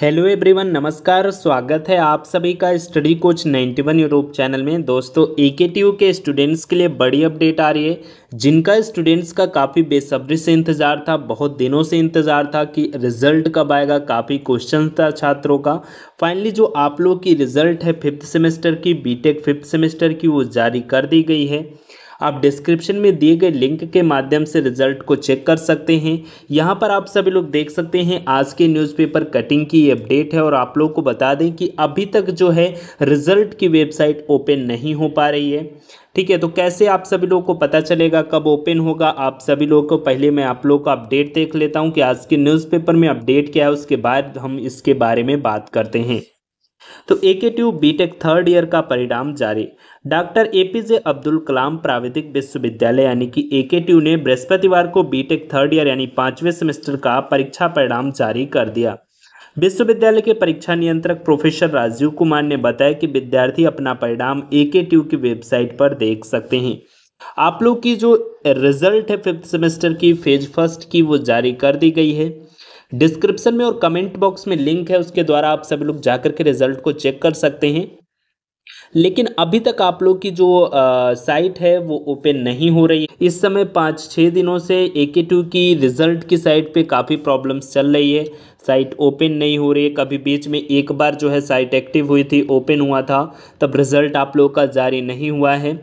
hello everyone नमस्कार स्वागत है आप सभी का स्टडी कोच 91 यूरोप चैनल में दोस्तों ए के टी यू के स्टूडेंट्स के लिए बड़ी अपडेट आ रही है जिनका स्टूडेंट्स का काफ़ी बेसब्री से इंतज़ार था बहुत दिनों से इंतज़ार था कि रिजल्ट कब आएगा काफ़ी क्वेश्चन था छात्रों का फाइनली जो आप लोग की रिजल्ट है फिफ्थ सेमेस्टर की बी फिफ्थ सेमेस्टर की वो जारी कर दी गई है आप डिस्क्रिप्शन में दिए गए लिंक के माध्यम से रिजल्ट को चेक कर सकते हैं यहाँ पर आप सभी लोग देख सकते हैं आज के न्यूज़पेपर कटिंग की अपडेट है और आप लोग को बता दें कि अभी तक जो है रिजल्ट की वेबसाइट ओपन नहीं हो पा रही है ठीक है तो कैसे आप सभी लोगों को पता चलेगा कब ओपन होगा आप सभी लोगों को पहले मैं आप लोगों का अपडेट देख लेता हूं कि आज के न्यूज़पेपर में अपडेट क्या है उसके बाद हम इसके बारे में बात करते हैं तो ए के ट्यू बीटेक थर्ड ईयर का परिणाम जारी doctor A P J Abdul Kalam प्राविधिक विश्वविद्यालय यानी कि ए के ट्यू ने बृहस्पतिवार को बीटेक थर्ड ईयर यानी पाँचवें सेमेस्टर का परीक्षा परिणाम जारी कर दिया विश्वविद्यालय के परीक्षा नियंत्रक प्रोफेसर राजीव कुमार ने बताया कि विद्यार्थी अपना परिणाम ए के ट्यू की वेबसाइट पर देख सकते हैं आप लोग की जो रिजल्ट है फिफ्थ सेमेस्टर की फेज फर्स्ट की वो जारी कर दी गई है डिस्क्रिप्शन में और कमेंट बॉक्स में लिंक है उसके द्वारा आप सभी लोग जाकर के रिजल्ट को चेक कर सकते हैं लेकिन अभी तक आप लोग की जो आ, साइट है वो ओपन नहीं हो रही इस समय पाँच छः दिनों से ए के टू की रिज़ल्ट की साइट पे काफ़ी प्रॉब्लम्स चल रही है साइट ओपन नहीं हो रही है कभी बीच में एक बार जो है साइट एक्टिव हुई थी ओपन हुआ था तब रिज़ल्ट आप लोग का जारी नहीं हुआ है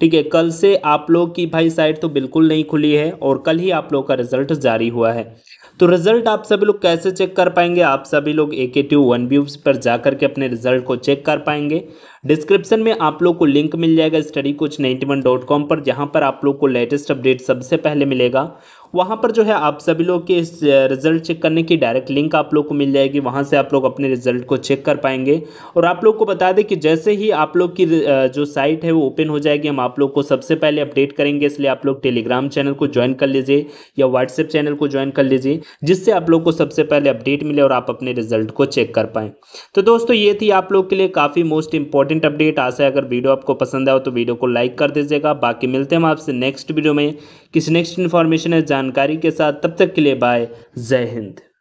ठीक है कल से आप लोग की भाई साइट तो बिल्कुल नहीं खुली है और कल ही आप लोग का रिजल्ट जारी हुआ है तो रिजल्ट आप सभी लोग कैसे चेक कर पाएंगे आप सभी लोग ए के ट्यू वन व्यूज पर जाकर के अपने रिजल्ट को चेक कर पाएंगे डिस्क्रिप्शन में आप लोग को लिंक मिल जाएगा study coach ninety one dot com पर जहाँ पर आप लोग को लेटेस्ट अपडेट सबसे पहले मिलेगा वहाँ पर जो है आप सभी लोग के रिजल्ट चेक करने की डायरेक्ट लिंक आप लोग को मिल जाएगी वहाँ से आप लोग अपने रिजल्ट को चेक कर पाएंगे और आप लोग को बता दें कि जैसे ही आप लोग की जो साइट है वो ओपन हो जाएगी हम आप लोग को सबसे पहले अपडेट करेंगे इसलिए आप लोग टेलीग्राम चैनल को ज्वाइन कर लीजिए या व्हाट्सएप चैनल को ज्वाइन कर लीजिए जिससे आप लोग को सबसे पहले अपडेट मिले और आप अपने रिजल्ट को चेक कर पाएँ तो दोस्तों ये थी आप लोग के लिए काफ़ी मोस्ट इंपॉर्टेंट अपडेट आशा है अगर वीडियो आपको पसंद आए तो वीडियो को लाइक कर दीजिएगा बाकी मिलते हैं हम आपसे नेक्स्ट वीडियो में किसी नेक्स्ट इन्फॉर्मेशन है जान जानकारी के साथ तब तक के लिए बाय जय हिंद